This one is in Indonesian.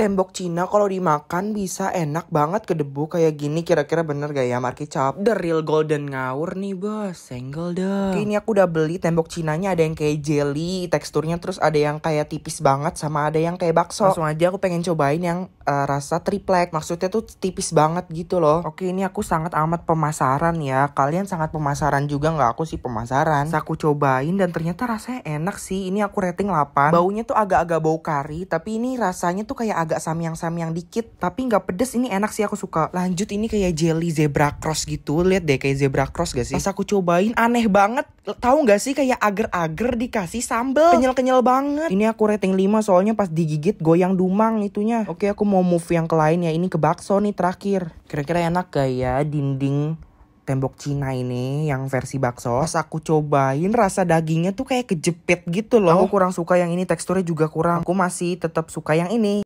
tembok Cina kalau dimakan bisa enak banget ke debu kayak gini kira-kira bener gak ya marki cap The real golden ngawur nih bos, single dong. ini aku udah beli tembok Cinanya ada yang kayak jelly teksturnya terus ada yang kayak tipis banget sama ada yang kayak bakso. Langsung aja aku pengen cobain yang uh, rasa triplek. Maksudnya tuh tipis banget gitu loh. Oke, ini aku sangat amat pemasaran ya. Kalian sangat pemasaran juga nggak? Aku sih pemasaran. Terus aku cobain dan ternyata rasanya enak sih. Ini aku rating 8. Baunya tuh agak-agak bau kari, tapi ini rasanya tuh kayak agak samyang-samyang dikit, tapi nggak pedes. Ini enak sih aku suka. Lanjut ini kayak jelly zebra cross gitu. Lihat deh kayak zebra cross gak sih? Pas aku cobain aneh banget. Tahu nggak sih kayak agar-agar dikasih sambel. Kenyal-kenyal banget. Ini aku rating 5 soalnya pas digigit goyang dumang itunya. Oke, aku mau mau move yang ke lain ya ini ke bakso nih terakhir. Kira-kira enak gak ya dinding tembok Cina ini yang versi bakso. Pas aku cobain rasa dagingnya tuh kayak kejepit gitu loh. Oh. Aku kurang suka yang ini teksturnya juga kurang. Aku masih tetap suka yang ini.